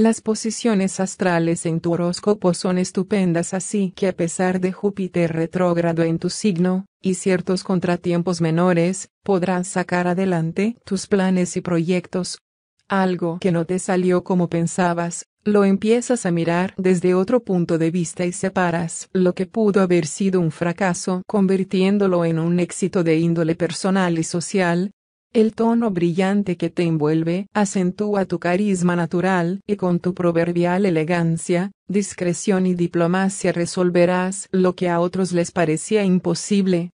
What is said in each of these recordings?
Las posiciones astrales en tu horóscopo son estupendas así que a pesar de Júpiter retrógrado en tu signo, y ciertos contratiempos menores, podrás sacar adelante tus planes y proyectos. Algo que no te salió como pensabas, lo empiezas a mirar desde otro punto de vista y separas lo que pudo haber sido un fracaso convirtiéndolo en un éxito de índole personal y social, el tono brillante que te envuelve acentúa tu carisma natural y con tu proverbial elegancia, discreción y diplomacia resolverás lo que a otros les parecía imposible.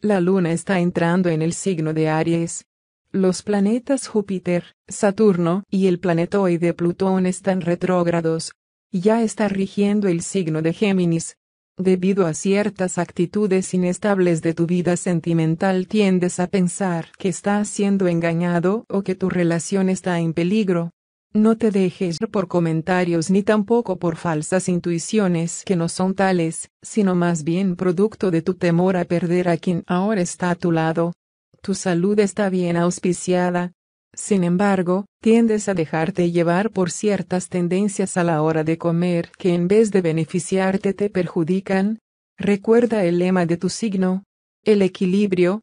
La luna está entrando en el signo de Aries. Los planetas Júpiter, Saturno y el planetoide Plutón están retrógrados. Ya está rigiendo el signo de Géminis, Debido a ciertas actitudes inestables de tu vida sentimental tiendes a pensar que estás siendo engañado o que tu relación está en peligro. No te dejes por comentarios ni tampoco por falsas intuiciones que no son tales, sino más bien producto de tu temor a perder a quien ahora está a tu lado. Tu salud está bien auspiciada, sin embargo, tiendes a dejarte llevar por ciertas tendencias a la hora de comer que en vez de beneficiarte te perjudican. Recuerda el lema de tu signo. El equilibrio.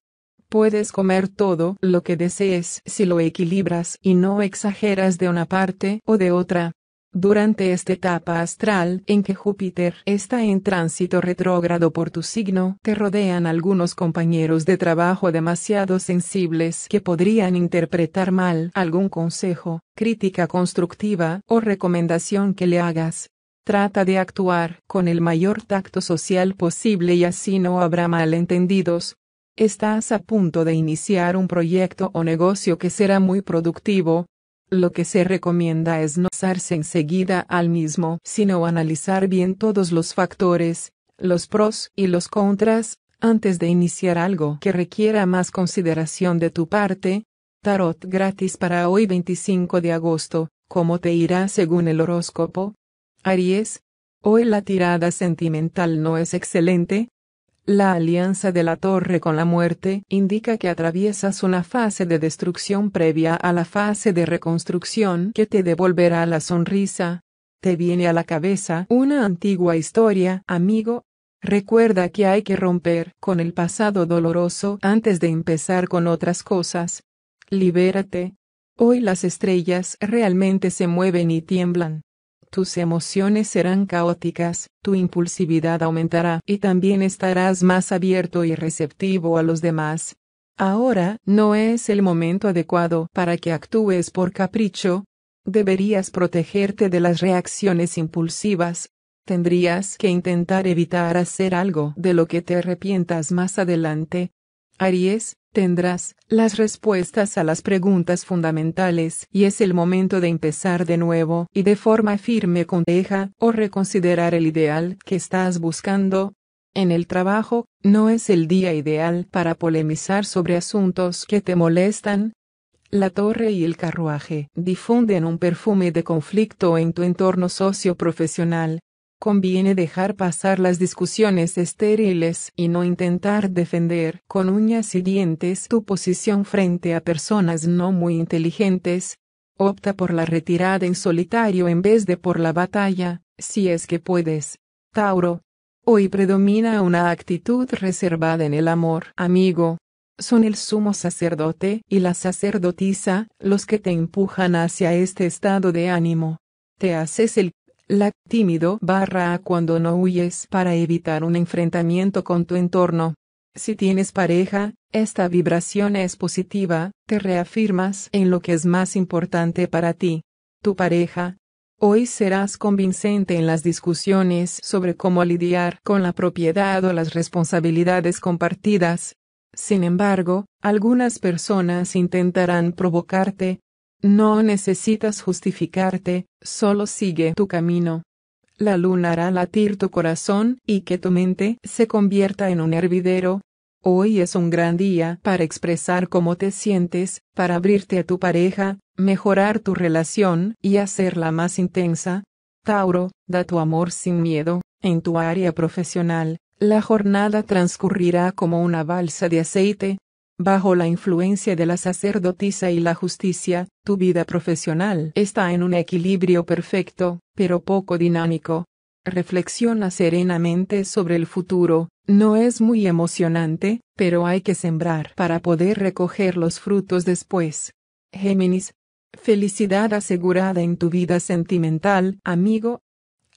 Puedes comer todo lo que desees si lo equilibras y no exageras de una parte o de otra. Durante esta etapa astral en que Júpiter está en tránsito retrógrado por tu signo, te rodean algunos compañeros de trabajo demasiado sensibles que podrían interpretar mal algún consejo, crítica constructiva o recomendación que le hagas. Trata de actuar con el mayor tacto social posible y así no habrá malentendidos, Estás a punto de iniciar un proyecto o negocio que será muy productivo, lo que se recomienda es no usarse enseguida al mismo, sino analizar bien todos los factores, los pros y los contras, antes de iniciar algo que requiera más consideración de tu parte. Tarot gratis para hoy 25 de agosto, ¿cómo te irá según el horóscopo? Aries, hoy la tirada sentimental no es excelente, la alianza de la torre con la muerte indica que atraviesas una fase de destrucción previa a la fase de reconstrucción que te devolverá la sonrisa. Te viene a la cabeza una antigua historia, amigo. Recuerda que hay que romper con el pasado doloroso antes de empezar con otras cosas. Libérate. Hoy las estrellas realmente se mueven y tiemblan tus emociones serán caóticas, tu impulsividad aumentará y también estarás más abierto y receptivo a los demás. Ahora no es el momento adecuado para que actúes por capricho. Deberías protegerte de las reacciones impulsivas. Tendrías que intentar evitar hacer algo de lo que te arrepientas más adelante. Aries, tendrás las respuestas a las preguntas fundamentales y es el momento de empezar de nuevo y de forma firme con deja o reconsiderar el ideal que estás buscando. En el trabajo, no es el día ideal para polemizar sobre asuntos que te molestan. La torre y el carruaje difunden un perfume de conflicto en tu entorno socioprofesional, conviene dejar pasar las discusiones estériles y no intentar defender con uñas y dientes tu posición frente a personas no muy inteligentes. Opta por la retirada en solitario en vez de por la batalla, si es que puedes. Tauro. Hoy predomina una actitud reservada en el amor, amigo. Son el sumo sacerdote y la sacerdotisa los que te empujan hacia este estado de ánimo. Te haces el la tímido barra a cuando no huyes para evitar un enfrentamiento con tu entorno. Si tienes pareja, esta vibración es positiva, te reafirmas en lo que es más importante para ti. Tu pareja. Hoy serás convincente en las discusiones sobre cómo lidiar con la propiedad o las responsabilidades compartidas. Sin embargo, algunas personas intentarán provocarte, no necesitas justificarte, solo sigue tu camino. La luna hará latir tu corazón y que tu mente se convierta en un hervidero. Hoy es un gran día para expresar cómo te sientes, para abrirte a tu pareja, mejorar tu relación y hacerla más intensa. Tauro, da tu amor sin miedo. En tu área profesional, la jornada transcurrirá como una balsa de aceite, bajo la influencia de la sacerdotisa y la justicia, tu vida profesional está en un equilibrio perfecto, pero poco dinámico. Reflexiona serenamente sobre el futuro, no es muy emocionante, pero hay que sembrar para poder recoger los frutos después. Géminis. Felicidad asegurada en tu vida sentimental, amigo,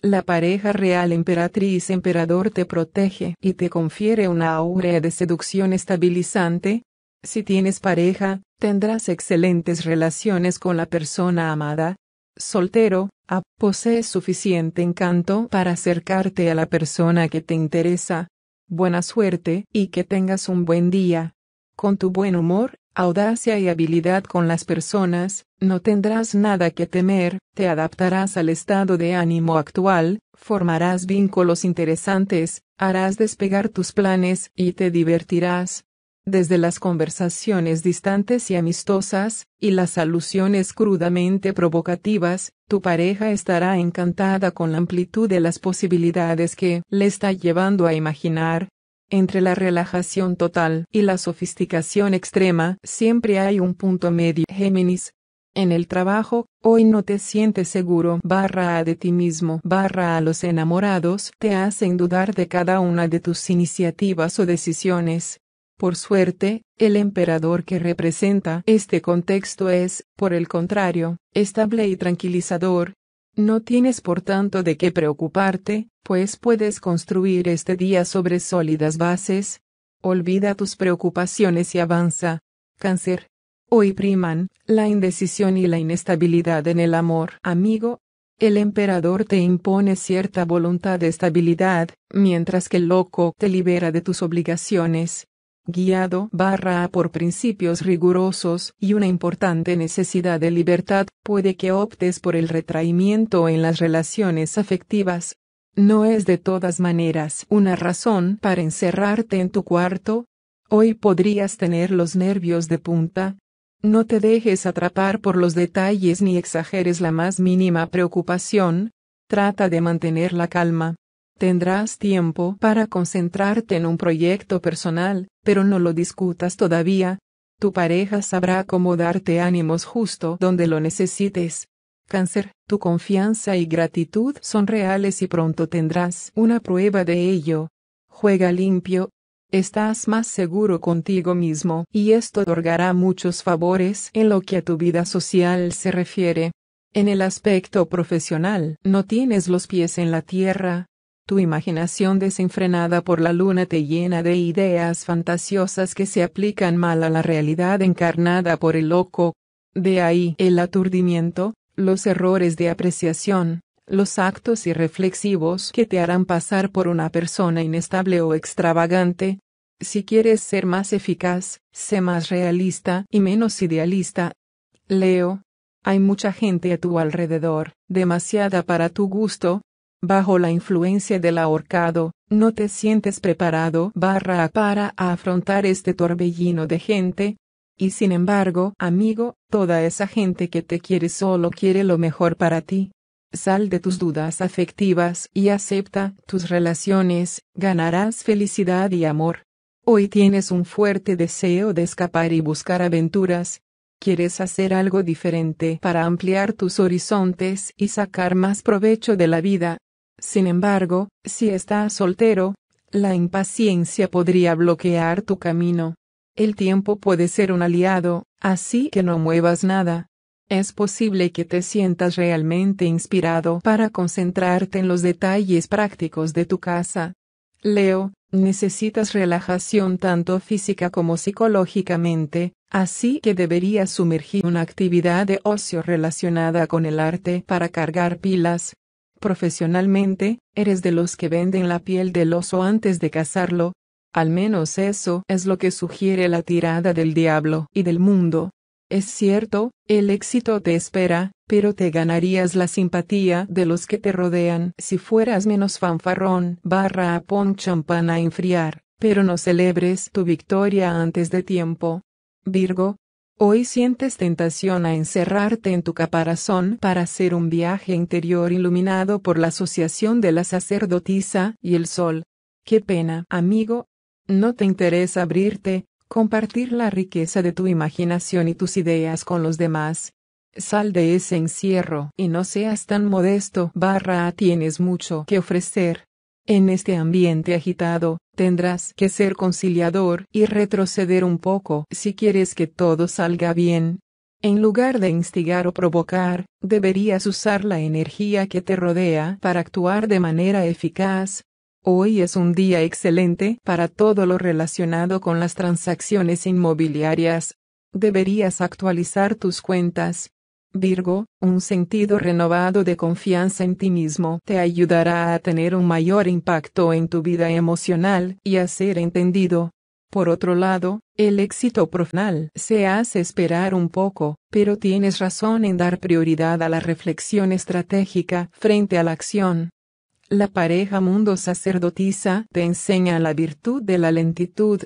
la pareja real emperatriz-emperador te protege y te confiere una aurea de seducción estabilizante. Si tienes pareja, tendrás excelentes relaciones con la persona amada. Soltero, ah, posee suficiente encanto para acercarte a la persona que te interesa. Buena suerte y que tengas un buen día. Con tu buen humor, audacia y habilidad con las personas, no tendrás nada que temer, te adaptarás al estado de ánimo actual, formarás vínculos interesantes, harás despegar tus planes y te divertirás. Desde las conversaciones distantes y amistosas, y las alusiones crudamente provocativas, tu pareja estará encantada con la amplitud de las posibilidades que le está llevando a imaginar, entre la relajación total y la sofisticación extrema siempre hay un punto medio. Géminis. En el trabajo, hoy no te sientes seguro barra a de ti mismo barra a los enamorados te hacen dudar de cada una de tus iniciativas o decisiones. Por suerte, el emperador que representa este contexto es, por el contrario, estable y tranquilizador, no tienes por tanto de qué preocuparte, pues puedes construir este día sobre sólidas bases. Olvida tus preocupaciones y avanza. Cáncer. Hoy priman la indecisión y la inestabilidad en el amor, amigo. El emperador te impone cierta voluntad de estabilidad, mientras que el loco te libera de tus obligaciones guiado barra A por principios rigurosos y una importante necesidad de libertad, puede que optes por el retraimiento en las relaciones afectivas. No es de todas maneras una razón para encerrarte en tu cuarto. Hoy podrías tener los nervios de punta. No te dejes atrapar por los detalles ni exageres la más mínima preocupación. Trata de mantener la calma. Tendrás tiempo para concentrarte en un proyecto personal, pero no lo discutas todavía. Tu pareja sabrá cómo darte ánimos justo donde lo necesites. Cáncer, tu confianza y gratitud son reales y pronto tendrás una prueba de ello. Juega limpio. Estás más seguro contigo mismo y esto otorgará muchos favores en lo que a tu vida social se refiere. En el aspecto profesional, no tienes los pies en la tierra, tu imaginación desenfrenada por la luna te llena de ideas fantasiosas que se aplican mal a la realidad encarnada por el loco. De ahí el aturdimiento, los errores de apreciación, los actos irreflexivos que te harán pasar por una persona inestable o extravagante. Si quieres ser más eficaz, sé más realista y menos idealista. Leo. Hay mucha gente a tu alrededor, demasiada para tu gusto, bajo la influencia del ahorcado, no te sientes preparado barra para afrontar este torbellino de gente. Y sin embargo, amigo, toda esa gente que te quiere solo quiere lo mejor para ti. Sal de tus dudas afectivas y acepta tus relaciones, ganarás felicidad y amor. Hoy tienes un fuerte deseo de escapar y buscar aventuras, quieres hacer algo diferente para ampliar tus horizontes y sacar más provecho de la vida, sin embargo, si estás soltero, la impaciencia podría bloquear tu camino. El tiempo puede ser un aliado, así que no muevas nada. Es posible que te sientas realmente inspirado para concentrarte en los detalles prácticos de tu casa. Leo, necesitas relajación tanto física como psicológicamente, así que deberías sumergir una actividad de ocio relacionada con el arte para cargar pilas, Profesionalmente, eres de los que venden la piel del oso antes de cazarlo. Al menos eso es lo que sugiere la tirada del diablo y del mundo. Es cierto, el éxito te espera, pero te ganarías la simpatía de los que te rodean si fueras menos fanfarrón barra pon champán a enfriar, pero no celebres tu victoria antes de tiempo. Virgo, Hoy sientes tentación a encerrarte en tu caparazón para hacer un viaje interior iluminado por la asociación de la sacerdotisa y el sol. Qué pena, amigo. No te interesa abrirte, compartir la riqueza de tu imaginación y tus ideas con los demás. Sal de ese encierro y no seas tan modesto, barra tienes mucho que ofrecer. En este ambiente agitado, tendrás que ser conciliador y retroceder un poco si quieres que todo salga bien. En lugar de instigar o provocar, deberías usar la energía que te rodea para actuar de manera eficaz. Hoy es un día excelente para todo lo relacionado con las transacciones inmobiliarias. Deberías actualizar tus cuentas, Virgo, un sentido renovado de confianza en ti mismo te ayudará a tener un mayor impacto en tu vida emocional y a ser entendido. Por otro lado, el éxito profesional se hace esperar un poco, pero tienes razón en dar prioridad a la reflexión estratégica frente a la acción. La pareja mundo sacerdotisa te enseña la virtud de la lentitud,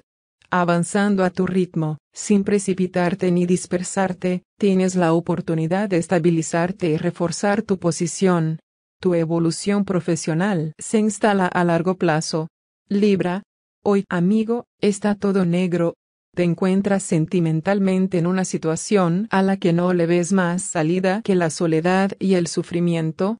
avanzando a tu ritmo, sin precipitarte ni dispersarte, tienes la oportunidad de estabilizarte y reforzar tu posición. Tu evolución profesional se instala a largo plazo. Libra, hoy, amigo, está todo negro. Te encuentras sentimentalmente en una situación a la que no le ves más salida que la soledad y el sufrimiento,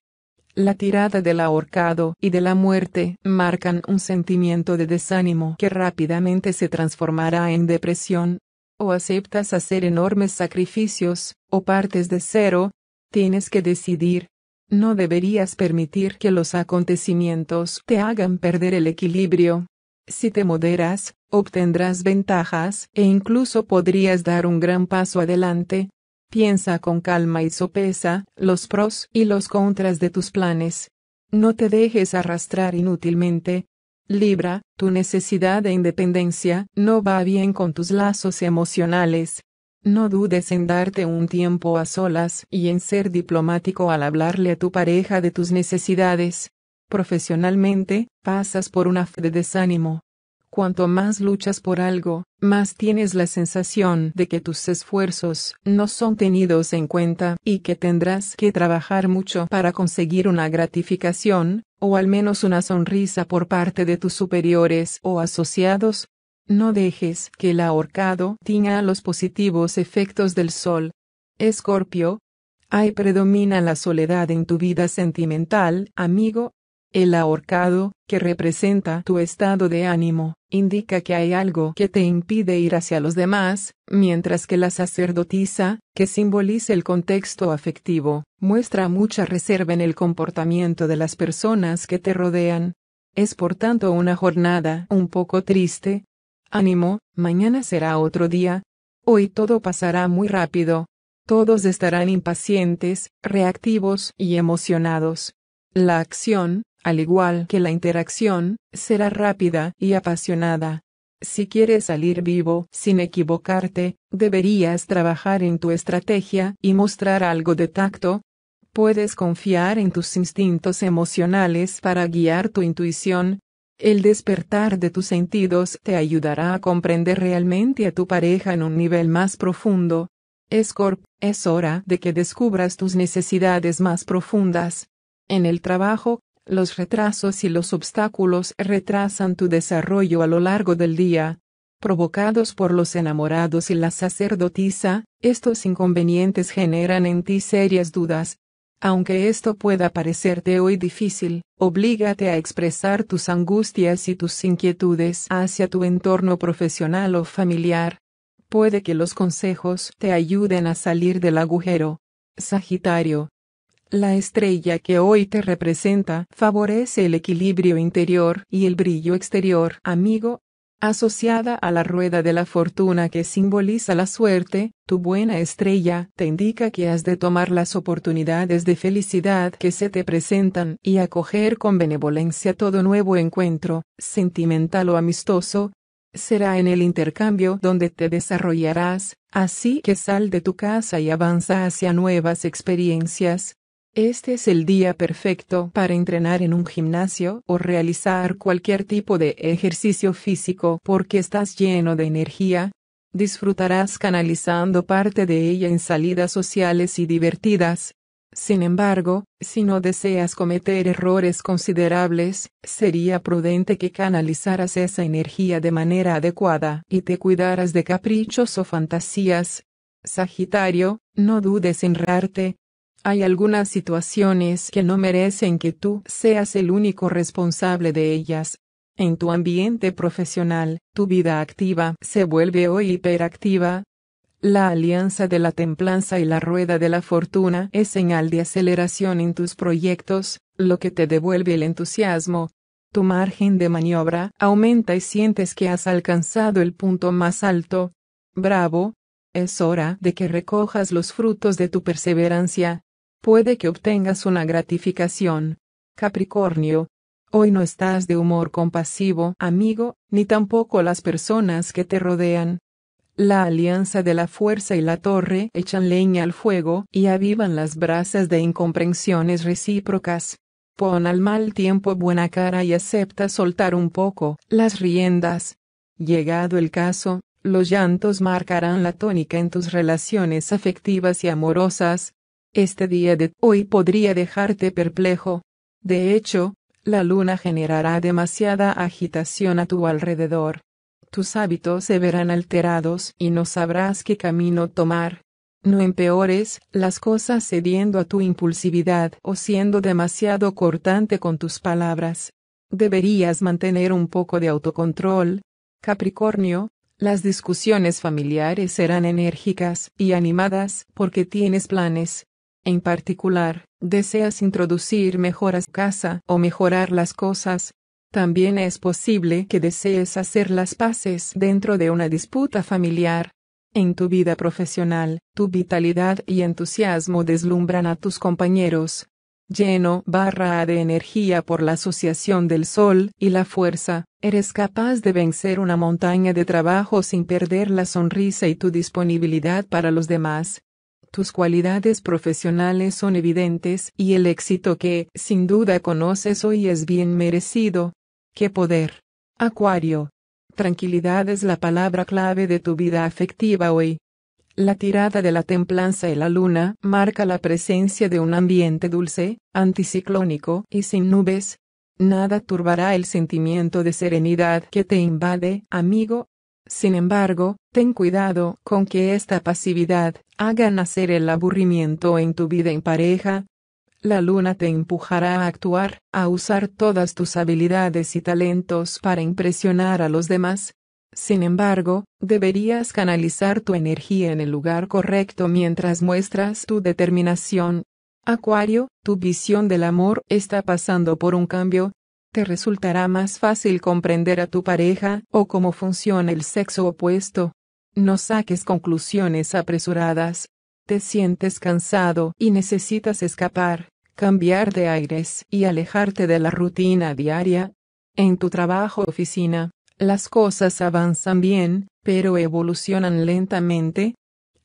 la tirada del ahorcado y de la muerte marcan un sentimiento de desánimo que rápidamente se transformará en depresión. O aceptas hacer enormes sacrificios, o partes de cero. Tienes que decidir. No deberías permitir que los acontecimientos te hagan perder el equilibrio. Si te moderas, obtendrás ventajas e incluso podrías dar un gran paso adelante, Piensa con calma y sopesa los pros y los contras de tus planes. No te dejes arrastrar inútilmente. Libra, tu necesidad de independencia no va bien con tus lazos emocionales. No dudes en darte un tiempo a solas y en ser diplomático al hablarle a tu pareja de tus necesidades. Profesionalmente, pasas por una af de desánimo. Cuanto más luchas por algo, más tienes la sensación de que tus esfuerzos no son tenidos en cuenta y que tendrás que trabajar mucho para conseguir una gratificación, o al menos una sonrisa por parte de tus superiores o asociados. No dejes que el ahorcado tenga los positivos efectos del sol. Escorpio, hay predomina la soledad en tu vida sentimental, amigo, el ahorcado, que representa tu estado de ánimo, indica que hay algo que te impide ir hacia los demás, mientras que la sacerdotisa, que simboliza el contexto afectivo, muestra mucha reserva en el comportamiento de las personas que te rodean. Es por tanto una jornada un poco triste. Ánimo, mañana será otro día. Hoy todo pasará muy rápido. Todos estarán impacientes, reactivos y emocionados. La acción, al igual que la interacción, será rápida y apasionada. Si quieres salir vivo sin equivocarte, deberías trabajar en tu estrategia y mostrar algo de tacto. Puedes confiar en tus instintos emocionales para guiar tu intuición. El despertar de tus sentidos te ayudará a comprender realmente a tu pareja en un nivel más profundo. Scorp, es hora de que descubras tus necesidades más profundas. En el trabajo, los retrasos y los obstáculos retrasan tu desarrollo a lo largo del día. Provocados por los enamorados y la sacerdotisa, estos inconvenientes generan en ti serias dudas. Aunque esto pueda parecerte hoy difícil, oblígate a expresar tus angustias y tus inquietudes hacia tu entorno profesional o familiar. Puede que los consejos te ayuden a salir del agujero. Sagitario, la estrella que hoy te representa favorece el equilibrio interior y el brillo exterior, amigo. Asociada a la rueda de la fortuna que simboliza la suerte, tu buena estrella te indica que has de tomar las oportunidades de felicidad que se te presentan y acoger con benevolencia todo nuevo encuentro, sentimental o amistoso, Será en el intercambio donde te desarrollarás, así que sal de tu casa y avanza hacia nuevas experiencias, este es el día perfecto para entrenar en un gimnasio o realizar cualquier tipo de ejercicio físico porque estás lleno de energía. Disfrutarás canalizando parte de ella en salidas sociales y divertidas. Sin embargo, si no deseas cometer errores considerables, sería prudente que canalizaras esa energía de manera adecuada y te cuidaras de caprichos o fantasías. Sagitario, no dudes en rarte, hay algunas situaciones que no merecen que tú seas el único responsable de ellas. En tu ambiente profesional, tu vida activa se vuelve hoy hiperactiva. La alianza de la templanza y la rueda de la fortuna es señal de aceleración en tus proyectos, lo que te devuelve el entusiasmo, tu margen de maniobra aumenta y sientes que has alcanzado el punto más alto. Bravo. Es hora de que recojas los frutos de tu perseverancia. Puede que obtengas una gratificación. Capricornio. Hoy no estás de humor compasivo, amigo, ni tampoco las personas que te rodean. La alianza de la fuerza y la torre echan leña al fuego y avivan las brasas de incomprensiones recíprocas. Pon al mal tiempo buena cara y acepta soltar un poco las riendas. Llegado el caso, los llantos marcarán la tónica en tus relaciones afectivas y amorosas, este día de hoy podría dejarte perplejo. De hecho, la luna generará demasiada agitación a tu alrededor. Tus hábitos se verán alterados y no sabrás qué camino tomar. No empeores las cosas cediendo a tu impulsividad o siendo demasiado cortante con tus palabras. Deberías mantener un poco de autocontrol. Capricornio, las discusiones familiares serán enérgicas y animadas porque tienes planes. En particular, deseas introducir mejoras en casa o mejorar las cosas. También es posible que desees hacer las paces dentro de una disputa familiar. En tu vida profesional, tu vitalidad y entusiasmo deslumbran a tus compañeros. Lleno barra de energía por la asociación del sol y la fuerza, eres capaz de vencer una montaña de trabajo sin perder la sonrisa y tu disponibilidad para los demás. Tus cualidades profesionales son evidentes y el éxito que, sin duda, conoces hoy es bien merecido. ¡Qué poder! Acuario. Tranquilidad es la palabra clave de tu vida afectiva hoy. La tirada de la templanza y la luna marca la presencia de un ambiente dulce, anticiclónico y sin nubes. Nada turbará el sentimiento de serenidad que te invade, amigo, sin embargo, ten cuidado con que esta pasividad haga nacer el aburrimiento en tu vida en pareja. La luna te empujará a actuar, a usar todas tus habilidades y talentos para impresionar a los demás. Sin embargo, deberías canalizar tu energía en el lugar correcto mientras muestras tu determinación. Acuario, tu visión del amor está pasando por un cambio, te resultará más fácil comprender a tu pareja o cómo funciona el sexo opuesto. No saques conclusiones apresuradas. Te sientes cansado y necesitas escapar, cambiar de aires y alejarte de la rutina diaria. En tu trabajo oficina, las cosas avanzan bien, pero evolucionan lentamente.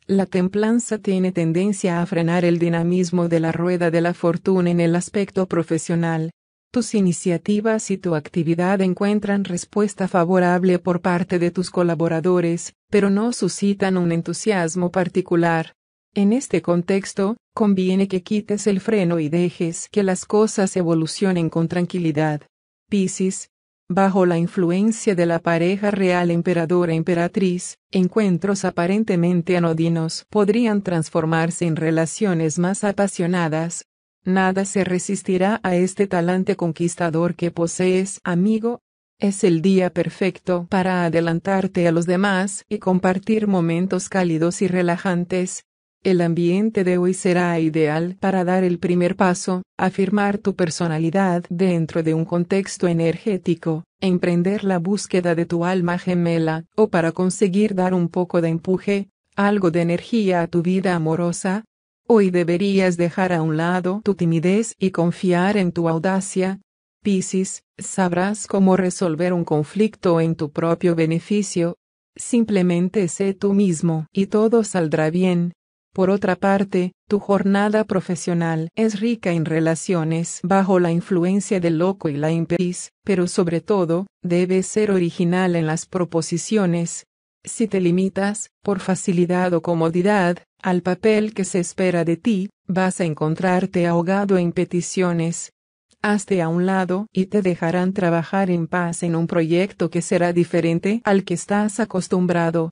La templanza tiene tendencia a frenar el dinamismo de la rueda de la fortuna en el aspecto profesional, tus iniciativas y tu actividad encuentran respuesta favorable por parte de tus colaboradores, pero no suscitan un entusiasmo particular. En este contexto, conviene que quites el freno y dejes que las cosas evolucionen con tranquilidad. Piscis, bajo la influencia de la pareja real emperadora-emperatriz, encuentros aparentemente anodinos podrían transformarse en relaciones más apasionadas, Nada se resistirá a este talante conquistador que posees, amigo. Es el día perfecto para adelantarte a los demás y compartir momentos cálidos y relajantes. El ambiente de hoy será ideal para dar el primer paso, afirmar tu personalidad dentro de un contexto energético, emprender la búsqueda de tu alma gemela, o para conseguir dar un poco de empuje, algo de energía a tu vida amorosa, Hoy deberías dejar a un lado tu timidez y confiar en tu audacia. Piscis, sabrás cómo resolver un conflicto en tu propio beneficio. Simplemente sé tú mismo y todo saldrá bien. Por otra parte, tu jornada profesional es rica en relaciones bajo la influencia del loco y la imperis, pero sobre todo, debes ser original en las proposiciones. Si te limitas, por facilidad o comodidad, al papel que se espera de ti, vas a encontrarte ahogado en peticiones. Hazte a un lado y te dejarán trabajar en paz en un proyecto que será diferente al que estás acostumbrado